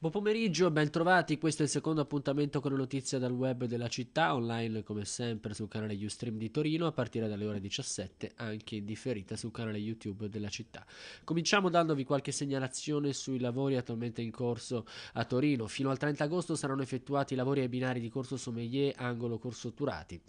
Buon pomeriggio, ben trovati. Questo è il secondo appuntamento con le notizie dal web della città, online come sempre sul canale Ustream di Torino, a partire dalle ore 17, anche in differita sul canale YouTube della città. Cominciamo dandovi qualche segnalazione sui lavori attualmente in corso a Torino. Fino al 30 agosto saranno effettuati i lavori ai binari di Corso Sommelier, angolo Corso Turati.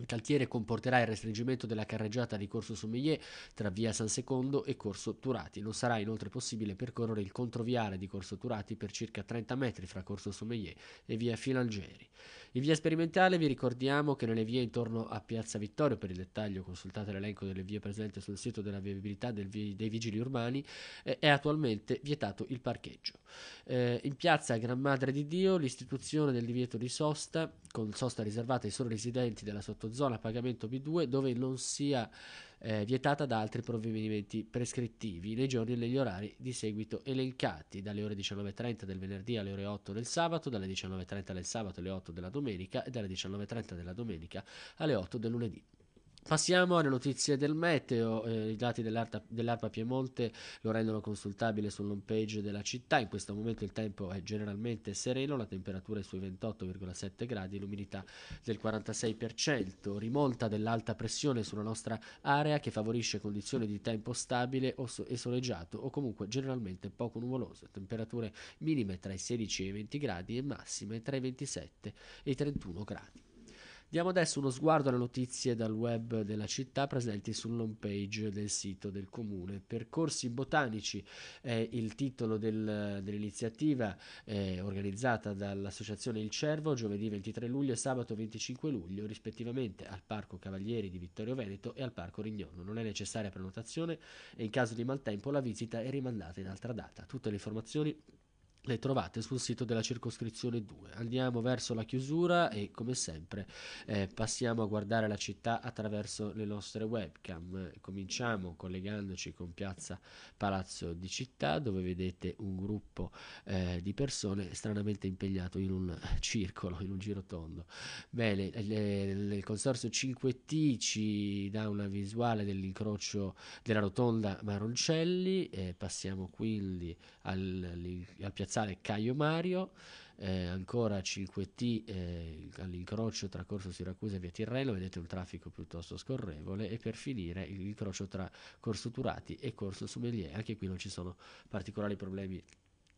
Il Caltiere comporterà il restringimento della carreggiata di Corso Sommelier tra via San Secondo e Corso Turati. Non sarà inoltre possibile percorrere il controviale di Corso Turati per circa 30 metri fra Corso Sommelier e via Filangeri. In via sperimentale vi ricordiamo che nelle vie intorno a Piazza Vittorio, per il dettaglio consultate l'elenco delle vie presenti sul sito della viabilità del vi- dei vigili urbani, eh, è attualmente vietato il parcheggio. Eh, in piazza Gran Madre di Dio l'istituzione del divieto di sosta, con sosta riservata ai solo residenti della sottozona pagamento B2, dove non sia eh, vietata da altri provvedimenti prescrittivi nei giorni e negli orari di seguito elencati dalle ore 19.30 del venerdì alle ore 8 del sabato, dalle 19.30 del sabato alle 8 della domenica e dalle 19.30 della domenica alle 8 del lunedì. Passiamo alle notizie del meteo, eh, i dati dell'ARPA, Piemonte lo rendono consultabile sull'home page della città, in questo momento il tempo è generalmente sereno, la temperatura è sui 28,7 gradi, l'umidità del 46%, rimonta dell'alta pressione sulla nostra area che favorisce condizioni di tempo stabile so- e soleggiato o comunque generalmente poco nuvoloso, temperature minime tra i 16 e i 20 gradi e massime tra i 27 e i 31 gradi. Diamo adesso uno sguardo alle notizie dal web della città presenti sull'home page del sito del comune. Percorsi botanici è il titolo del, dell'iniziativa eh, organizzata dall'associazione Il Cervo giovedì 23 luglio e sabato 25 luglio rispettivamente al Parco Cavalieri di Vittorio Veneto e al Parco Rignono. Non è necessaria prenotazione e in caso di maltempo la visita è rimandata in altra data. Tutte le informazioni le trovate sul sito della circoscrizione 2. Andiamo verso la chiusura e come sempre eh, passiamo a guardare la città attraverso le nostre webcam. Cominciamo collegandoci con piazza Palazzo di Città dove vedete un gruppo eh, di persone stranamente impegnato in un circolo, in un girotondo. Bene, il consorzio 5T ci dà una visuale dell'incrocio della rotonda Maroncelli, eh, passiamo quindi al, al piazza dorsale Caio Mario, eh, ancora 5T eh, all'incrocio tra Corso Siracusa e Via Tirreno, vedete un traffico piuttosto scorrevole e per finire l'incrocio tra Corso Turati e Corso Sommelier, anche qui non ci sono particolari problemi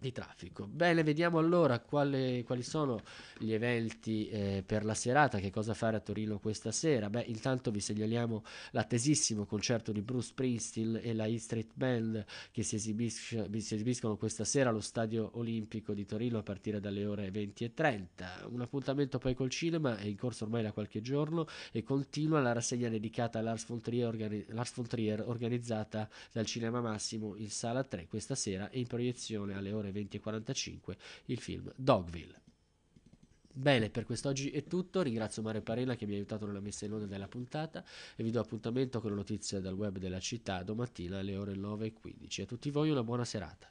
di traffico. Bene, vediamo allora quali, quali sono gli eventi eh, per la serata, che cosa fare a Torino questa sera. Beh, intanto vi segnaliamo l'attesissimo concerto di Bruce Springsteen e la E Street Band che si, esibisce, si, esibiscono questa sera allo Stadio Olimpico di Torino a partire dalle ore 20.30. Un appuntamento poi col cinema è in corso ormai da qualche giorno e continua la rassegna dedicata a Lars von Trier, organi- Lars von Trier organizzata dal Cinema Massimo in Sala 3 questa sera e in proiezione alle ore 20.45 il film Dogville. Bene, per quest'oggi è tutto. Ringrazio Mario Parena che mi ha aiutato nella messa in onda della puntata e vi do appuntamento con le notizie dal web della città domattina alle ore 9.15. A tutti voi una buona serata.